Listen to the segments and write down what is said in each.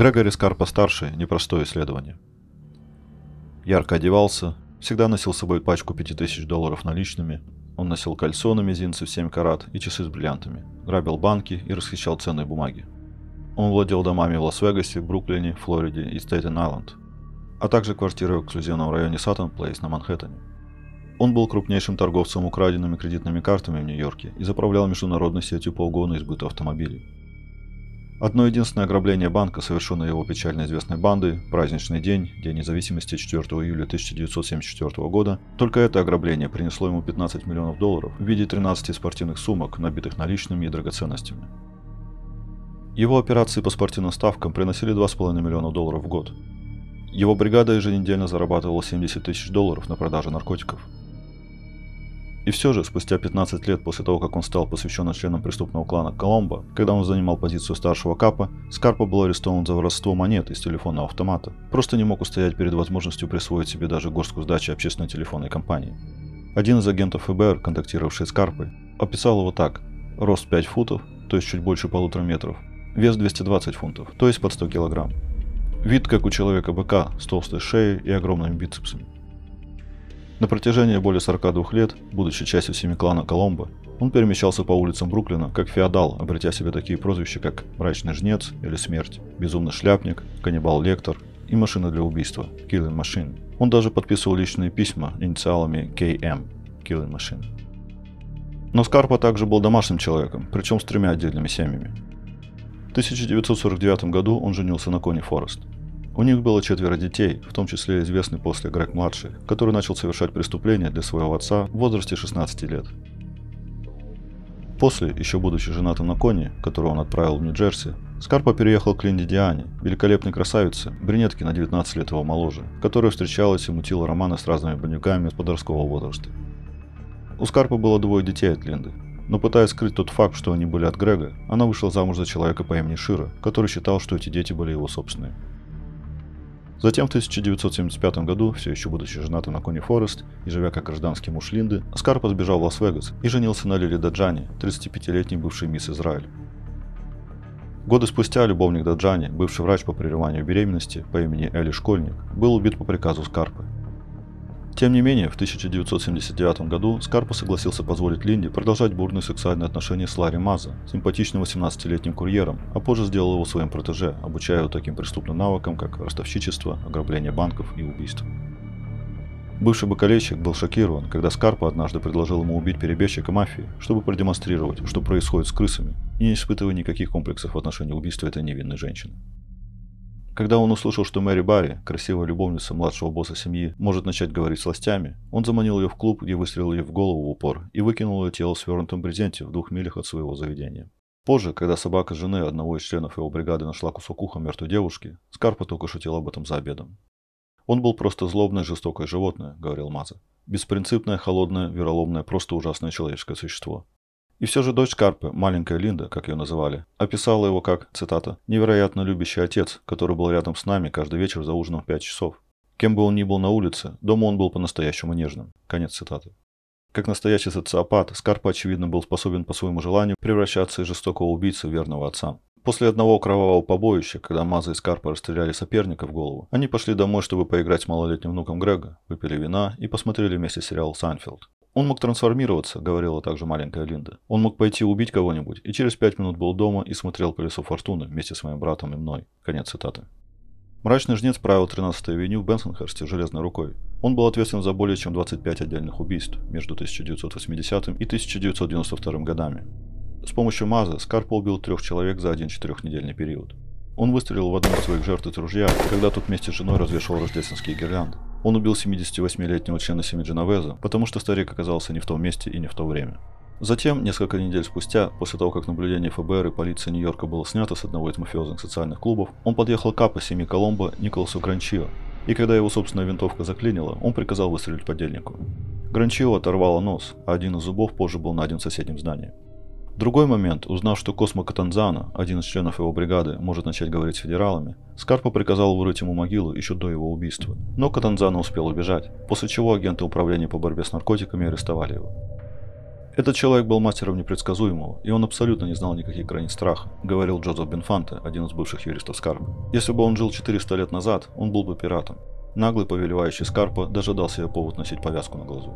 Грегори Скарпа-старший – непростое исследование. Ярко одевался, всегда носил с собой пачку 5000 долларов наличными, он носил кольцо на мизинце в 7 карат и часы с бриллиантами, грабил банки и расхищал ценные бумаги. Он владел домами в Лас-Вегасе, Бруклине, Флориде и Стейтен-Айленд, а также квартирой в эксклюзивном районе Саттон Плейс на Манхэттене. Он был крупнейшим торговцем украденными кредитными картами в Нью-Йорке и заправлял международной сетью по угону и автомобилей. Одно единственное ограбление банка, совершенное его печально известной бандой, праздничный день, День независимости 4 июля 1974 года, только это ограбление принесло ему 15 миллионов долларов в виде 13 спортивных сумок, набитых наличными и драгоценностями. Его операции по спортивным ставкам приносили 2,5 миллиона долларов в год. Его бригада еженедельно зарабатывала 70 тысяч долларов на продаже наркотиков. И все же, спустя 15 лет после того, как он стал посвященным членом преступного клана Коломбо, когда он занимал позицию старшего капа, Скарпа был арестован за воровство монет из телефонного автомата. Просто не мог устоять перед возможностью присвоить себе даже горстку сдачи общественной телефонной компании. Один из агентов ФБР, контактировавший с Карпой, описал его так. Рост 5 футов, то есть чуть больше полутора метров. Вес 220 фунтов, то есть под 100 килограмм. Вид как у человека быка с толстой шеей и огромными бицепсами. На протяжении более 42 лет, будучи частью семи клана Коломбо, он перемещался по улицам Бруклина как феодал, обретя себе такие прозвища, как «Мрачный жнец» или «Смерть», «Безумный шляпник», «Каннибал-лектор» и «Машина для убийства» – «Killing Machine». Он даже подписывал личные письма инициалами KM эм – «Killing Machine». Но Скарпа также был домашним человеком, причем с тремя отдельными семьями. В 1949 году он женился на Кони Форест – у них было четверо детей, в том числе известный после Грег-младший, который начал совершать преступления для своего отца в возрасте 16 лет. После, еще будучи женатым на Кони, которого он отправил в Нью-Джерси, Скарпа переехал к Линде Диане, великолепной красавице, брюнетке на 19 лет его моложе, которая встречалась и мутила романы с разными бандюками с подросткового возраста. У Скарпа было двое детей от Линды, но пытаясь скрыть тот факт, что они были от Грега, она вышла замуж за человека по имени Шира, который считал, что эти дети были его собственные. Затем в 1975 году, все еще будучи женатым на Кони Форест и живя как гражданский муж Линды, Скарпа сбежал в Лас-Вегас и женился на Лили Даджани, 35-летней бывшей мисс Израиль. Годы спустя любовник Даджани, бывший врач по прерыванию беременности по имени Эли Школьник, был убит по приказу Скарпы. Тем не менее, в 1979 году Скарпа согласился позволить Линде продолжать бурные сексуальные отношения с Ларри Маза, симпатичным 18-летним курьером, а позже сделал его своим протеже, обучая его таким преступным навыкам, как ростовщичество, ограбление банков и убийство. Бывший бокалейщик был шокирован, когда Скарпа однажды предложил ему убить перебежчика мафии, чтобы продемонстрировать, что происходит с крысами, и не испытывая никаких комплексов в отношении убийства этой невинной женщины. Когда он услышал, что Мэри Барри, красивая любовница младшего босса семьи, может начать говорить с властями, он заманил ее в клуб, где выстрелил ей в голову в упор и выкинул ее тело в свернутом брезенте в двух милях от своего заведения. Позже, когда собака жены одного из членов его бригады нашла кусок уха мертвой девушки, Скарпа только шутил об этом за обедом. «Он был просто злобное, жестокое животное», — говорил Маза. «Беспринципное, холодное, вероломное, просто ужасное человеческое существо. И все же дочь Карпы, маленькая Линда, как ее называли, описала его как, цитата, «невероятно любящий отец, который был рядом с нами каждый вечер за ужином в пять часов. Кем бы он ни был на улице, дома он был по-настоящему нежным». Конец цитаты. Как настоящий социопат, Скарпа, очевидно, был способен по своему желанию превращаться из жестокого убийцы в верного отца. После одного кровавого побоища, когда Маза и Скарпа расстреляли соперника в голову, они пошли домой, чтобы поиграть с малолетним внуком Грега, выпили вина и посмотрели вместе сериал «Санфилд». Он мог трансформироваться, говорила также маленькая Линда. Он мог пойти убить кого-нибудь, и через пять минут был дома и смотрел колесо фортуны вместе с моим братом и мной. Конец цитаты. Мрачный жнец правил 13-й авеню в Бенсонхерсте железной рукой. Он был ответственен за более чем 25 отдельных убийств между 1980 и 1992 годами. С помощью МАЗа Скарпа убил трех человек за один четырехнедельный период. Он выстрелил в одну из своих жертв из ружья, когда тут вместе с женой развешивал рождественские гирлянды. Он убил 78-летнего члена семьи Дженовеза, потому что старик оказался не в том месте и не в то время. Затем, несколько недель спустя, после того, как наблюдение ФБР и полиции Нью-Йорка было снято с одного из мафиозных социальных клубов, он подъехал к АПО семьи Коломбо Николасу Гранчио, и когда его собственная винтовка заклинила, он приказал выстрелить подельнику. Гранчио оторвало нос, а один из зубов позже был найден в соседнем здании. Другой момент, узнав, что Космо Катанзана, один из членов его бригады, может начать говорить с федералами, Скарпа приказал вырыть ему могилу еще до его убийства. Но Катанзана успел убежать, после чего агенты управления по борьбе с наркотиками арестовали его. Этот человек был мастером непредсказуемого, и он абсолютно не знал никаких границ страха, говорил Джозеф Бенфанте, один из бывших юристов Скарпа. Если бы он жил 400 лет назад, он был бы пиратом. Наглый повелевающий Скарпа дожидался ее повод носить повязку на глазу.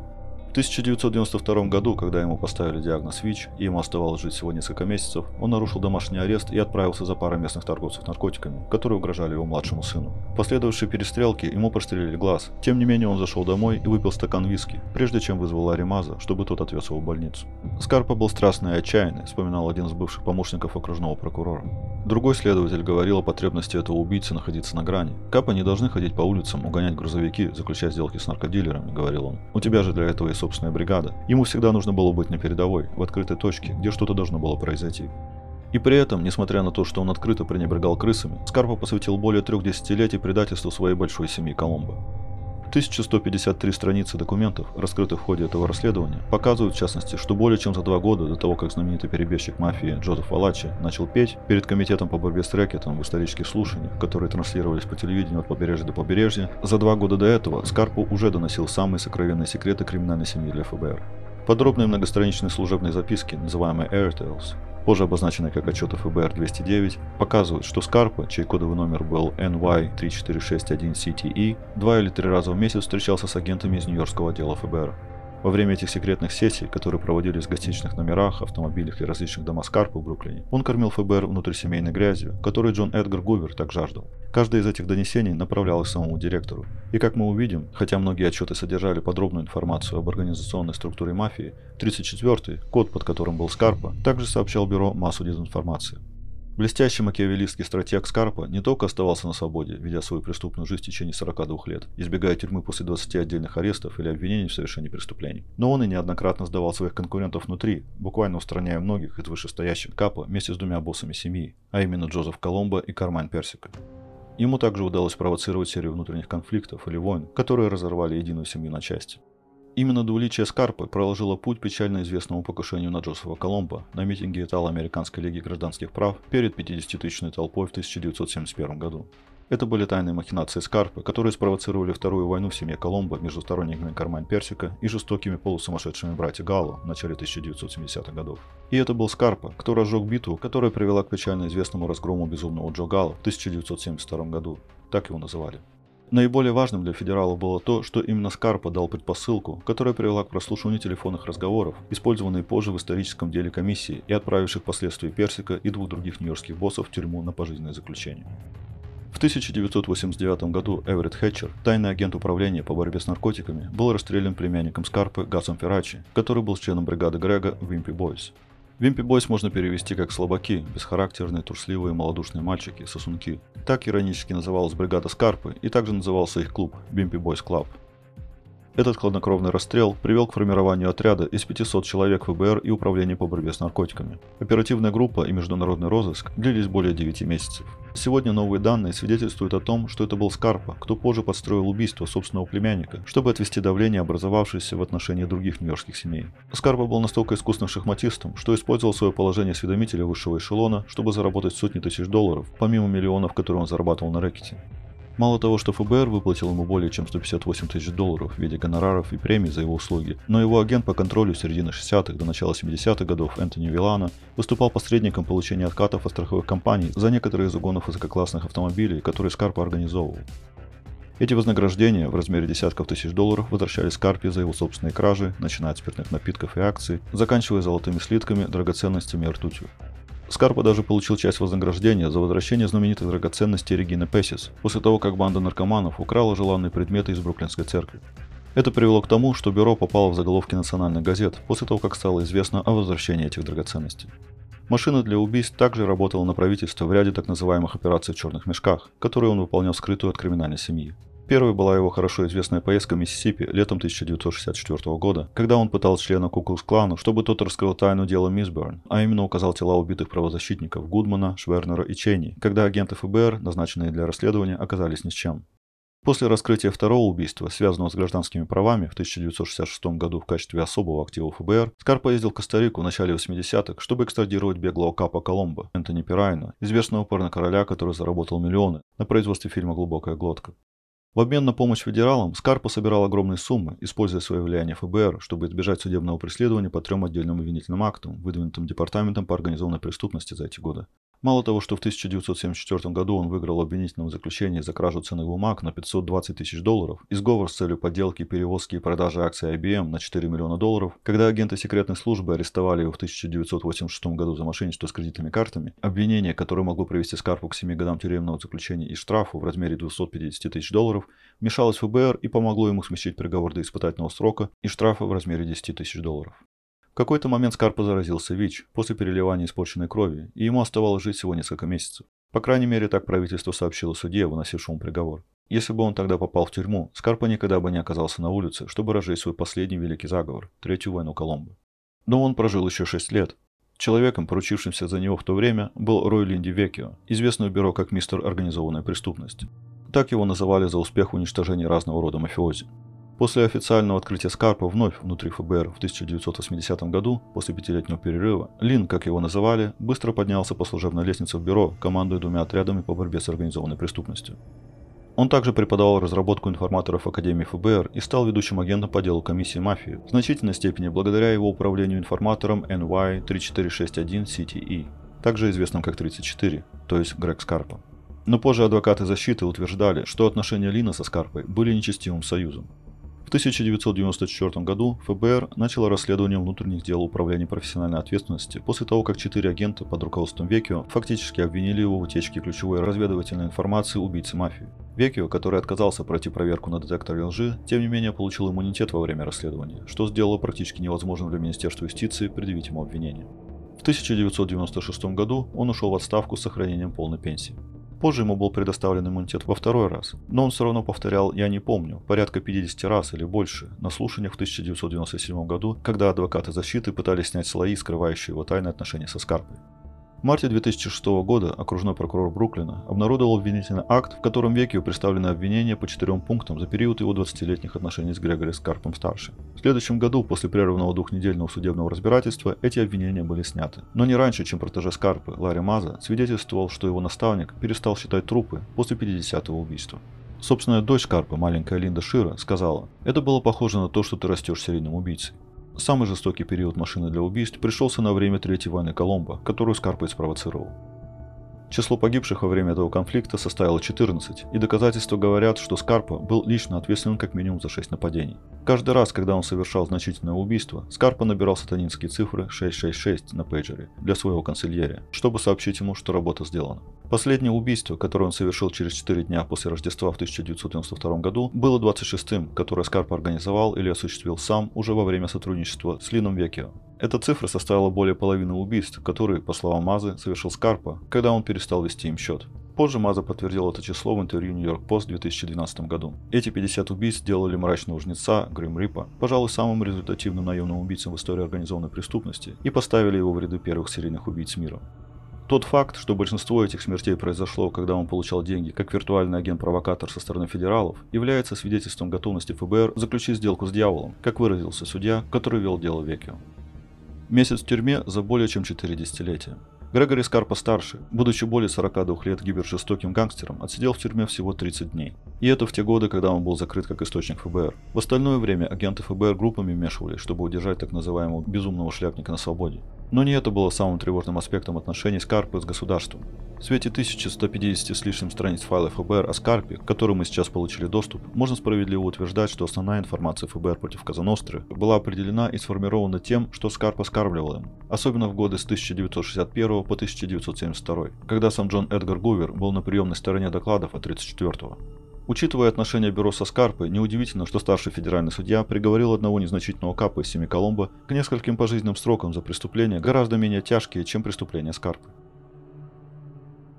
1992 году, когда ему поставили диагноз ВИЧ, и ему оставалось жить всего несколько месяцев, он нарушил домашний арест и отправился за парой местных торговцев наркотиками, которые угрожали его младшему сыну. В последовавшей перестрелке ему прострелили глаз. Тем не менее, он зашел домой и выпил стакан виски, прежде чем вызвал Аримаза, чтобы тот отвез его в больницу. Скарпа был страстный и отчаянный, вспоминал один из бывших помощников окружного прокурора. Другой следователь говорил о потребности этого убийцы находиться на грани. Капы не должны ходить по улицам, угонять грузовики, заключать сделки с наркодилерами, говорил он. У тебя же для этого есть собственная бригада. Ему всегда нужно было быть на передовой, в открытой точке, где что-то должно было произойти. И при этом, несмотря на то, что он открыто пренебрегал крысами, Скарпа посвятил более трех десятилетий предательству своей большой семьи Коломбо. 1153 страницы документов, раскрытых в ходе этого расследования, показывают в частности, что более чем за два года до того, как знаменитый перебежчик мафии Джозеф Алачи начал петь перед комитетом по борьбе с рэкетом в исторических слушаниях, которые транслировались по телевидению от побережья до побережья, за два года до этого Скарпу уже доносил самые сокровенные секреты криминальной семьи для ФБР. Подробные многостраничные служебные записки, называемые Airtales, позже обозначенные как отчеты ФБР-209, показывают, что Скарпа, чей кодовый номер был NY3461CTE, два или три раза в месяц встречался с агентами из Нью-Йоркского отдела ФБР. Во время этих секретных сессий, которые проводились в гостиничных номерах, автомобилях и различных домах Скарпа в Бруклине, он кормил ФБР внутрисемейной грязью, которой Джон Эдгар Гувер так жаждал. Каждое из этих донесений направлялось самому директору. И как мы увидим, хотя многие отчеты содержали подробную информацию об организационной структуре мафии, 34-й, код под которым был Скарпа, также сообщал бюро массу дезинформации. Блестящий макиавеллистский стратег Скарпа не только оставался на свободе, ведя свою преступную жизнь в течение 42 лет, избегая тюрьмы после 20 отдельных арестов или обвинений в совершении преступлений, но он и неоднократно сдавал своих конкурентов внутри, буквально устраняя многих из вышестоящих Капа вместе с двумя боссами семьи, а именно Джозеф Коломбо и Кармайн Персика. Ему также удалось провоцировать серию внутренних конфликтов или войн, которые разорвали единую семью на части. Именно Дуэличия Скарпы проложила путь печально известному покушению на Джозефа Коломбо на митинге Итало-Американской лиги гражданских прав перед 50-тысячной толпой в 1971 году. Это были тайные махинации Скарпы, которые спровоцировали вторую войну в семье Коломбо между сторонниками Кармань Персика и жестокими полусумасшедшими братья Галло в начале 1970-х годов. И это был Скарпа, кто разжег битву, которая привела к печально известному разгрому безумного Джо Галло в 1972 году. Так его называли. Наиболее важным для федералов было то, что именно Скарпа дал предпосылку, которая привела к прослушиванию телефонных разговоров, использованные позже в историческом деле комиссии и отправивших впоследствии Персика и двух других нью-йоркских боссов в тюрьму на пожизненное заключение. В 1989 году Эверетт Хэтчер, тайный агент управления по борьбе с наркотиками, был расстрелян племянником Скарпы Гасом Феррачи, который был членом бригады Грега в Wimpy Boys. Вимпи Бойс можно перевести как «слабаки», бесхарактерные, трусливые, малодушные мальчики, сосунки. Так иронически называлась бригада Скарпы, и также назывался их клуб «Вимпи Бойс Клаб». Этот хладнокровный расстрел привел к формированию отряда из 500 человек ФБР и Управления по борьбе с наркотиками. Оперативная группа и международный розыск длились более 9 месяцев. Сегодня новые данные свидетельствуют о том, что это был Скарпа, кто позже подстроил убийство собственного племянника, чтобы отвести давление, образовавшееся в отношении других нью-йоркских семей. Скарпа был настолько искусным шахматистом, что использовал свое положение осведомителя высшего эшелона, чтобы заработать сотни тысяч долларов, помимо миллионов, которые он зарабатывал на рэкете. Мало того, что ФБР выплатил ему более чем 158 тысяч долларов в виде гонораров и премий за его услуги, но его агент по контролю середины 60-х до начала 70-х годов Энтони Вилана выступал посредником получения откатов от страховых компаний за некоторые из угонов высококлассных автомобилей, которые Скарпа организовывал. Эти вознаграждения в размере десятков тысяч долларов возвращались Скарпи за его собственные кражи, начиная от спиртных напитков и акций, заканчивая золотыми слитками, драгоценностями и ртутью. Скарпа даже получил часть вознаграждения за возвращение знаменитых драгоценностей Регины Пессис, после того, как банда наркоманов украла желанные предметы из Бруклинской церкви. Это привело к тому, что бюро попало в заголовки национальных газет после того, как стало известно о возвращении этих драгоценностей. Машина для убийств также работала на правительство в ряде так называемых операций в черных мешках, которые он выполнял скрытую от криминальной семьи. Первой была его хорошо известная поездка в Миссисипи летом 1964 года, когда он пытал члена Куклус-клана, чтобы тот раскрыл тайну дела Мисберн, а именно указал тела убитых правозащитников Гудмана, Швернера и Чейни, когда агенты ФБР, назначенные для расследования, оказались ни с чем. После раскрытия второго убийства, связанного с гражданскими правами в 1966 году в качестве особого актива ФБР, Скар поездил в Коста-Рику в начале 80-х, чтобы экстрадировать беглого капа Коломбо, Энтони Пирайна, известного короля, который заработал миллионы на производстве фильма «Глубокая глотка». В обмен на помощь федералам Скарпа собирал огромные суммы, используя свое влияние ФБР, чтобы избежать судебного преследования по трем отдельным обвинительным актам, выдвинутым Департаментом по организованной преступности за эти годы. Мало того, что в 1974 году он выиграл обвинительное заключение за кражу ценных бумаг на 520 тысяч долларов и сговор с целью подделки, перевозки и продажи акций IBM на 4 миллиона долларов, когда агенты секретной службы арестовали его в 1986 году за мошенничество с кредитными картами, обвинение, которое могло привести Скарпу к 7 годам тюремного заключения и штрафу в размере 250 тысяч долларов, вмешалось ФБР и помогло ему смещать приговор до испытательного срока и штрафа в размере 10 тысяч долларов. В какой-то момент Скарпа заразился ВИЧ после переливания испорченной крови, и ему оставалось жить всего несколько месяцев. По крайней мере, так правительство сообщило судье, выносившему приговор. Если бы он тогда попал в тюрьму, Скарпа никогда бы не оказался на улице, чтобы разжечь свой последний великий заговор – Третью войну Коломбо. Но он прожил еще шесть лет. Человеком, поручившимся за него в то время, был Рой Линди Векио, известный в бюро как мистер организованной преступности. Так его называли за успех уничтожения разного рода мафиози. После официального открытия Скарпа вновь внутри ФБР в 1980 году, после пятилетнего перерыва, Лин, как его называли, быстро поднялся по служебной лестнице в бюро, командуя двумя отрядами по борьбе с организованной преступностью. Он также преподавал разработку информаторов Академии ФБР и стал ведущим агентом по делу комиссии мафии, в значительной степени благодаря его управлению информатором NY3461CTE, также известным как 34, то есть Грег Скарпа. Но позже адвокаты защиты утверждали, что отношения Лина со Скарпой были нечестивым союзом. В 1994 году ФБР начало расследование внутренних дел Управления профессиональной ответственности после того, как четыре агента под руководством Векио фактически обвинили его в утечке ключевой разведывательной информации убийцы мафии. Векио, который отказался пройти проверку на детекторе лжи, тем не менее получил иммунитет во время расследования, что сделало практически невозможным для Министерства юстиции предъявить ему обвинение. В 1996 году он ушел в отставку с сохранением полной пенсии. Позже ему был предоставлен иммунитет во второй раз, но он все равно повторял «я не помню» порядка 50 раз или больше на слушаниях в 1997 году, когда адвокаты защиты пытались снять слои, скрывающие его тайные отношения со Скарпой. В марте 2006 года окружной прокурор Бруклина обнародовал обвинительный акт, в котором Векию представлены обвинения по четырем пунктам за период его 20-летних отношений с Грегори Скарпом-старше. В следующем году, после прерванного двухнедельного судебного разбирательства, эти обвинения были сняты. Но не раньше, чем протеже Скарпы Ларри Маза свидетельствовал, что его наставник перестал считать трупы после 50-го убийства. Собственная дочь Карпа, маленькая Линда Шира, сказала, «Это было похоже на то, что ты растешь серийным убийцей. Самый жестокий период машины для убийств пришелся на время Третьей войны Коломбо, которую Скарпой спровоцировал. Число погибших во время этого конфликта составило 14, и доказательства говорят, что Скарпа был лично ответственен как минимум за 6 нападений. Каждый раз, когда он совершал значительное убийство, Скарпа набирал сатанинские цифры 666 на пейджере для своего канцельерия, чтобы сообщить ему, что работа сделана. Последнее убийство, которое он совершил через 4 дня после Рождества в 1992 году, было 26-м, которое Скарпа организовал или осуществил сам уже во время сотрудничества с Лином Векио. Эта цифра составила более половины убийств, которые, по словам Мазы, совершил Скарпа, когда он перестал вести им счет. Позже Маза подтвердил это число в интервью New York Post в 2012 году. Эти 50 убийц сделали мрачного жнеца, Грим Рипа, пожалуй, самым результативным наемным убийцем в истории организованной преступности и поставили его в ряды первых серийных убийц мира. Тот факт, что большинство этих смертей произошло, когда он получал деньги как виртуальный агент-провокатор со стороны федералов, является свидетельством готовности ФБР заключить сделку с дьяволом, как выразился судья, который вел дело Векио. Месяц в тюрьме за более чем 4 десятилетия. Грегори Скарпа-старший, будучи более 42 лет гибержестоким гангстером, отсидел в тюрьме всего 30 дней. И это в те годы, когда он был закрыт как источник ФБР. В остальное время агенты ФБР группами вмешивались, чтобы удержать так называемого безумного шляпника на свободе. Но не это было самым тревожным аспектом отношений Скарпы с государством. В свете 1150 с лишним страниц файла ФБР о Скарпе, к которым мы сейчас получили доступ, можно справедливо утверждать, что основная информация ФБР против Казаностры была определена и сформирована тем, что Скарпа скармливал им, особенно в годы с 1961 по 1972, когда сам Джон Эдгар Гувер был на приемной стороне докладов от 34 Учитывая отношения бюро со Скарпой, неудивительно, что старший федеральный судья приговорил одного незначительного капа из Семиколомбо к нескольким пожизненным срокам за преступления гораздо менее тяжкие, чем преступления Скарпы.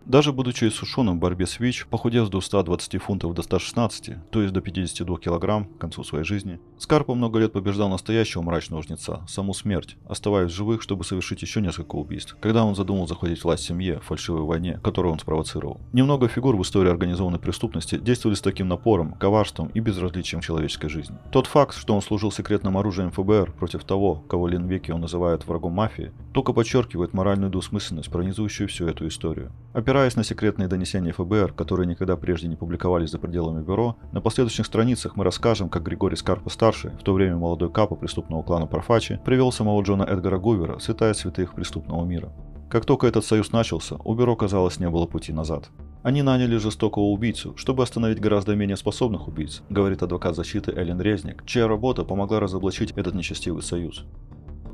Даже будучи сушеным в борьбе с ВИЧ, похудев с 220 фунтов до 116, то есть до 52 килограмм к концу своей жизни, Скарпа много лет побеждал настоящего мрачного жнеца, саму смерть, оставаясь живых, чтобы совершить еще несколько убийств, когда он задумал захватить власть семье, в фальшивой войне, которую он спровоцировал. Немного фигур в истории организованной преступности действовали с таким напором, коварством и безразличием человеческой жизни. Тот факт, что он служил секретным оружием ФБР против того, кого Линвеки он называет врагом мафии, только подчеркивает моральную двусмысленность, пронизывающую всю эту историю. Опера Опираясь на секретные донесения ФБР, которые никогда прежде не публиковались за пределами бюро, на последующих страницах мы расскажем, как Григорий Скарпа-старший, в то время молодой капа преступного клана Парфачи, привел самого Джона Эдгара Гувера, святая святых преступного мира. Как только этот союз начался, у бюро, казалось, не было пути назад. Они наняли жестокого убийцу, чтобы остановить гораздо менее способных убийц, говорит адвокат защиты Эллен Резник, чья работа помогла разоблачить этот нечестивый союз.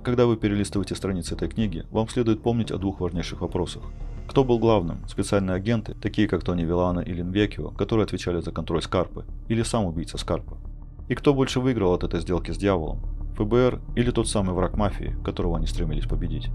Когда вы перелистываете страницы этой книги, вам следует помнить о двух важнейших вопросах. Кто был главным? Специальные агенты, такие как Тони Вилана или Инвекио, которые отвечали за контроль Скарпы, или сам убийца Скарпа? И кто больше выиграл от этой сделки с дьяволом? ФБР или тот самый враг мафии, которого они стремились победить?